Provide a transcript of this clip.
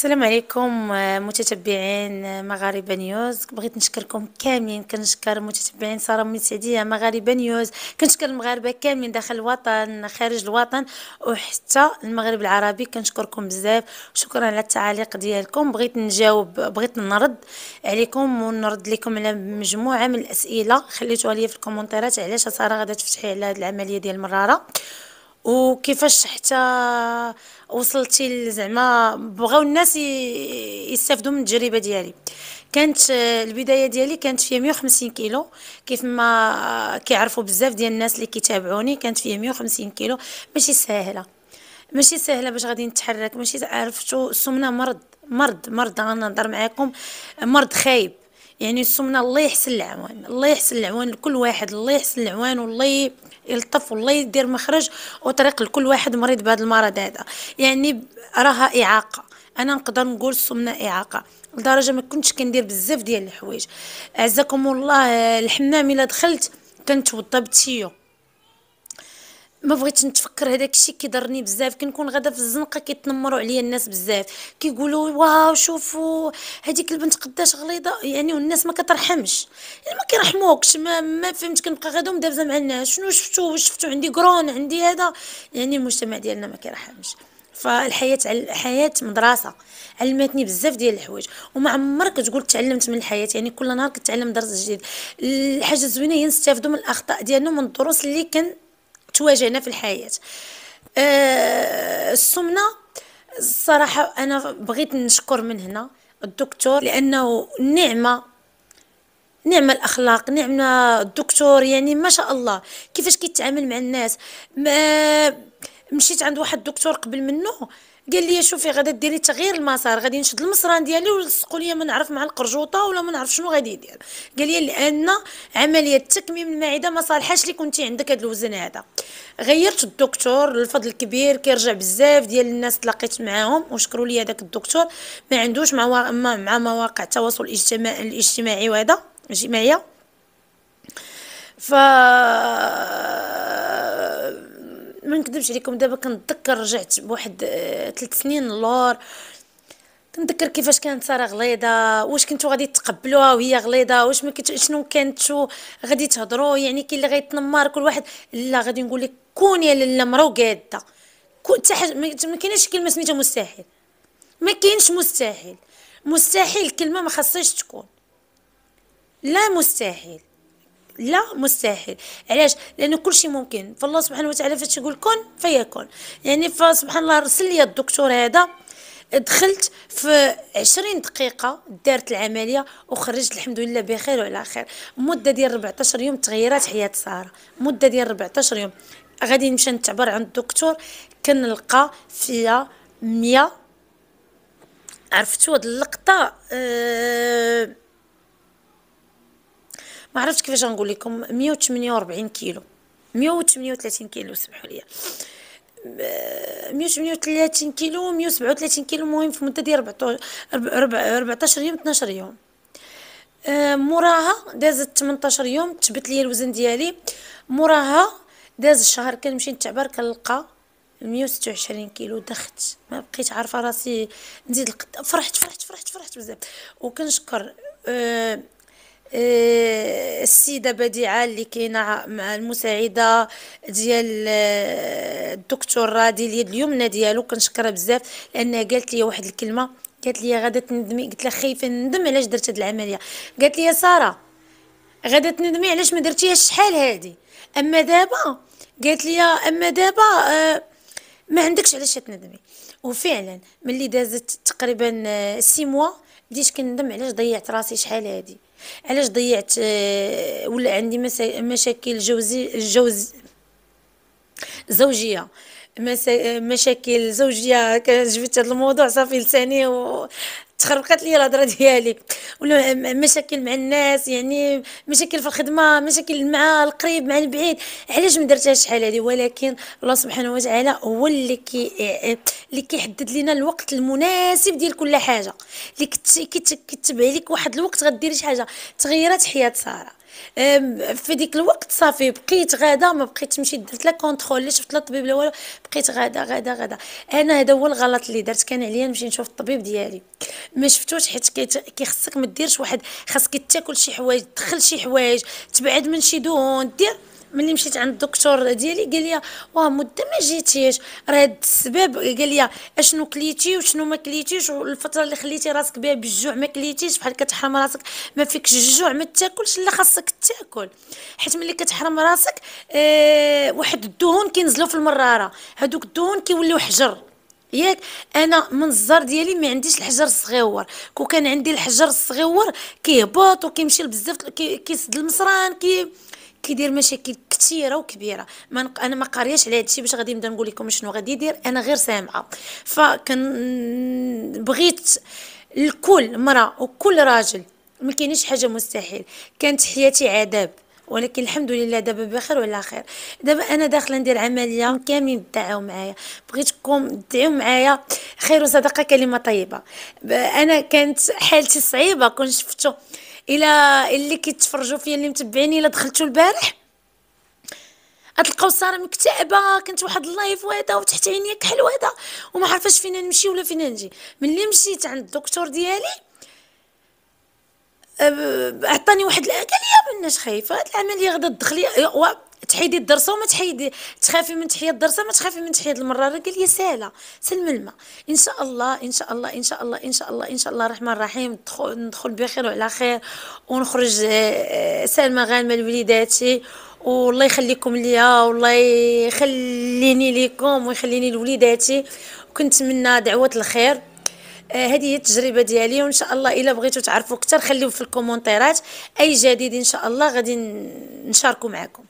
السلام عليكم آه، متتبعين آه، مغاربه نيوز بغيت نشكركم كاملين كنشكر متتبعين ساره من سعديه مغاربه نيوز كنشكر المغاربه كاملين داخل الوطن خارج الوطن وحتى المغرب العربي كنشكركم بزاف شكرا على التعاليق ديالكم بغيت نجاوب بغيت نرد عليكم ونرد لكم على مجموعه من الاسئله خليتوها لي في الكومنتات علاش ساره غادا تفتحي على هذه العمليه ديال المراره وكيفاش حتى وصلتي زعما بغاو الناس يستافدوا من التجربه ديالي كانت آه، البدايه ديالي كانت فيها 150 كيلو كيف ما آه، كيعرفوا بزاف ديال الناس اللي كيتابعوني كانت فيها 150 كيلو ماشي سهله ماشي سهله باش غادي نتحرك ماشي عرفتوا السمنه مرض مرض مرض غنهضر معاكم مرض خايب يعني السمنه الله يحسن العوان الله يحسن العوان لكل واحد الله يحسن العوان والله يلطف والله يدير مخرج وطريق لكل واحد مريض بهذا المرض هذا يعني راها اعاقه انا نقدر نقول السمنه اعاقه لدرجه ما كنتش كندير بزاف ديال الحوايج عزكم الله الحمام الا دخلت كنتوضا بتيو ما بغيتش نتفكر هذاك الشيء كيضرني بزاف كنكون غادا في الزنقه كيتنمروا عليا الناس بزاف كيقولوا واو شوفوا هذيك البنت قداش غليظه يعني والناس ما كترحمش يعني ما كيرحموكش ما, ما فهمت كنبقى غادا ومدابزه مع الناس شنو شفتوا شفتوا عندي قرون عندي هذا يعني المجتمع ديالنا ما كيرحمش فالحياه الحياه مدرسه علمتني بزاف ديال الحوايج وما عمرك تقول تعلمت من الحياه يعني كل نهار كتعلم درس جديد الحاجه الزوينه هي نستافدوا من الاخطاء ديالنا من الدروس اللي كن تواجهنا في الحياه أه السمنه الصراحه انا بغيت نشكر من هنا الدكتور لانه نعمه نعمة الأخلاق نعمة الدكتور يعني ما شاء الله كيفاش كيتعامل مع الناس ما مشيت عند واحد الدكتور قبل منه قال لي شوفي غادي ديري تغيير المسار غادي نشد المصران ديالي ولصقوا لي ما نعرف مع القرجوطه ولا ما نعرف شنو غادي يدير قال لي لان عمليه تكميم المعده ما صالحاش لي كنتي عندك هذا الوزن هذا غيرت الدكتور الفضل الكبير كيرجع بزاف ديال الناس تلاقيت معاهم وشكروا لي هذاك الدكتور ما عندوش مع مع مواقع التواصل الاجتماعي الاجتماعي وهذا الاجتماعيه ف ما نكذبش عليكم دابا كنتذكر رجعت بواحد آه، ثلاث سنين اللور كنتذكر كيفاش كانت ساره غليظه واش كنتو غادي تقبلوها وهي غليظه واش ما شنو شنو كانتو غادي تهضروا يعني كاين اللي غيتنمر كل واحد لا غادي نقول لك كون يا لاله مرا قاده حتى حاجه ما كاينش كلمه سميتها مستحيل ما كاينش مستحيل مستحيل كلمه ما خصهاش تكون لا مستحيل لا مستحيل علاش لانه كل شيء ممكن فالله سبحانه وتعالى فاش يقول كن فيكون يعني فسبحان الله رسل لي الدكتور هذا دخلت في عشرين دقيقه دارت العمليه وخرجت الحمد لله بخير وعلى خير مده ديال 14 يوم تغيرات حياه ساره مده ديال 14 يوم غادي نمشي نتعبر عند الدكتور كنلقى فيها 100 عرفتوا هاد اللقطه أه ما عرفتش كيفاش نقول لكم 148 كيلو 138 كيلو سمحوا لي 138 آه، كيلو 137 كيلو المهم في مده ديال 14 يوم 12 يوم آه، موراها دازت 18 يوم تثبت لي الوزن ديالي موراها داز الشهر كنمشي نتعبر كنلقى 126 كيلو دخت ما بقيت عارفه راسي نزيد فرحت فرحت فرحت فرحت بزاف وكنشكر أه آه، السيده بديعه اللي كاينه مع المساعده ديال آه، الدكتور رادي اليد اليمنى ديالو كنشكرها بزاف لانها قالت لي واحد الكلمه قالت لي غادا تندمي قلت لها خايفه ندم علاش درت هاد العمليه قالت لي ساره غادا تندمي علاش ما درتيهاش شحال هادي اما دابا قالت لي اما دابا آه ما عندكش علاش تندمي وفعلا ملي دازت تقريبا 6 آه، موا بديت كندم علاش ضيعت راسي شحال هادي علاش ضيعت آه، ولا عندي مشاكل جوزي جوز زوجيه مشاكل زوجيه كان جبت هذا الموضوع صافي لساني و تخربقات لي الهضره ديالي ولا مشاكل مع الناس يعني مشاكل في الخدمه مشاكل مع القريب مع البعيد علاش ما درتهاش شحال هذه ولكن الله سبحانه وتعالى هو اللي كي اللي كيحدد لنا الوقت المناسب ديال كل حاجه اللي كيتبع لك واحد الوقت غديري شي حاجه تغيرات حياه ساره في ديك الوقت صافي بقيت غاده ما بقيتش مشي درت لا كونترول لا شفت لا الطبيب لا والو بقيت غاده غاده غاده انا هذا هو الغلط اللي درت كان عليا نمشي نشوف الطبيب ديالي ما شفتوش حيت كيخصك ما ديرش واحد خاصك تاكل شي حوايج تدخل شي حوايج تبعد من شي دهون دير ملي مشيت عند الدكتور ديالي قال لي واه مده ما جيتيش راه هاد السبب قال لي اشنو كليتي وشنو ما كليتيش والفتره اللي خليتي راسك بها بالجوع ما كليتيش بحال كتحرم راسك ما فيكش الجوع ما تاكلش لا خاصك تاكل حيت ملي كتحرم راسك آه واحد الدهون كينزلوا في المراره هادوك الدهون كيوليو حجر ياك انا من الزر ديالي ما عنديش الحجر الصغيور كون كان عندي الحجر الصغيور كيهبط وكيمشي لبزاف كيسد المصران كي كيدير مشاكل كثيره وكبيره ما انا ما قارياش على هادشي باش غادي نبدا نقول لكم شنو غادي يدير انا غير سامعه فكن بغيت لكل مراه وكل راجل ما كاينش حاجه مستحيل كانت حياتي عذاب ولكن الحمد لله دابا بخير وعلى خير دابا انا داخله ندير عمليه كاملين دعاو معايا بغيتكم تدعيو معايا خير وصدقه كلمه طيبه انا كانت حالتي صعيبه كون شفتو الى اللي كيتفرجوا فيا اللي متبعيني الا دخلتو البارح غتلقاو ساره مكتئبه كنت واحد اللايف وهذا وتحت عينيا كحل وهذا وما عرفاش فين نمشي ولا فين نجي ملي مشيت عند الدكتور ديالي عطاني واحد قال لي مناش خايفه هاد العمليه غدا تدخلي تحيدي الدرسه وما تحيدي تخافي من تحيد الدرسه ما تخافي من تحيد المراره قال لي ساله سلم الماء ان شاء الله ان شاء الله ان شاء الله ان شاء الله ان شاء الله الرحمن الرحيم ندخل بخير وعلى خير ونخرج آه، سالمه غانمه لوليداتي والله يخليكم ليا والله يخليني ليكم ويخليني لوليداتي كنتمنى دعوه الخير آه، هذه هي التجربه ديالي وان شاء الله الا بغيتوا تعرفوا اكثر خليو في الكومونتيرات اي جديد ان شاء الله غادي نشاركوا معكم